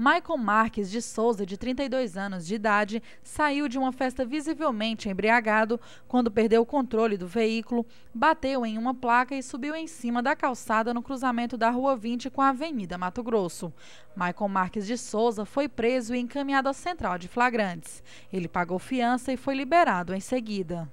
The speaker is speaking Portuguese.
Michael Marques de Souza, de 32 anos de idade, saiu de uma festa visivelmente embriagado quando perdeu o controle do veículo, bateu em uma placa e subiu em cima da calçada no cruzamento da Rua 20 com a Avenida Mato Grosso. Michael Marques de Souza foi preso e encaminhado à Central de Flagrantes. Ele pagou fiança e foi liberado em seguida.